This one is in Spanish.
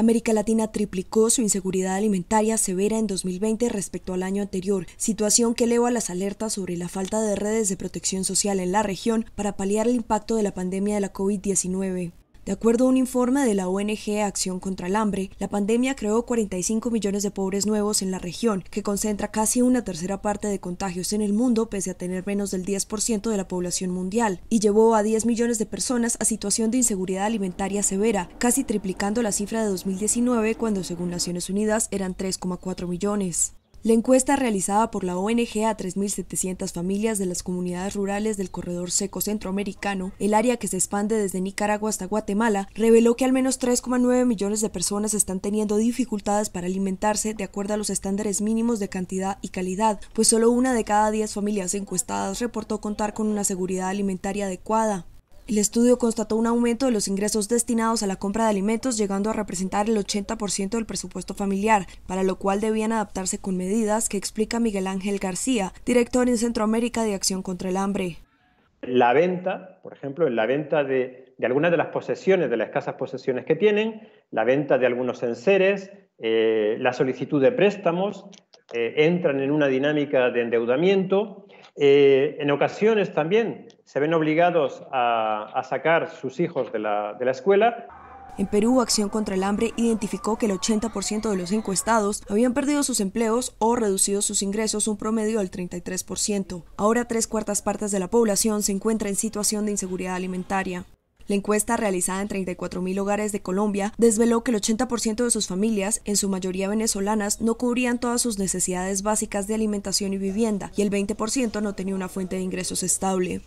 América Latina triplicó su inseguridad alimentaria severa en 2020 respecto al año anterior, situación que eleva las alertas sobre la falta de redes de protección social en la región para paliar el impacto de la pandemia de la COVID-19. De acuerdo a un informe de la ONG Acción contra el Hambre, la pandemia creó 45 millones de pobres nuevos en la región, que concentra casi una tercera parte de contagios en el mundo pese a tener menos del 10% de la población mundial, y llevó a 10 millones de personas a situación de inseguridad alimentaria severa, casi triplicando la cifra de 2019 cuando según Naciones Unidas eran 3,4 millones. La encuesta realizada por la ONG a 3.700 familias de las comunidades rurales del corredor seco centroamericano, el área que se expande desde Nicaragua hasta Guatemala, reveló que al menos 3,9 millones de personas están teniendo dificultades para alimentarse de acuerdo a los estándares mínimos de cantidad y calidad, pues solo una de cada 10 familias encuestadas reportó contar con una seguridad alimentaria adecuada. El estudio constató un aumento de los ingresos destinados a la compra de alimentos, llegando a representar el 80% del presupuesto familiar, para lo cual debían adaptarse con medidas que explica Miguel Ángel García, director en Centroamérica de Acción contra el Hambre. La venta, por ejemplo, en la venta de, algunas de las posesiones, de las escasas posesiones que tienen, la venta de algunos enseres, eh, la solicitud de préstamos, eh, entran en una dinámica de endeudamiento. Eh, en ocasiones también se ven obligados a, a sacar sus hijos de la, escuela en Perú, Acción contra el Hambre identificó que el 80% de los encuestados habían perdido sus empleos o reducido sus ingresos un promedio del 33%. Ahora tres cuartas partes de la población se encuentra en situación de inseguridad alimentaria. La encuesta realizada en 34.000 hogares de Colombia desveló que el 80% de sus familias, en su mayoría venezolanas, no cubrían todas sus necesidades básicas de alimentación y vivienda, y el 20% no tenía una fuente de ingresos estable.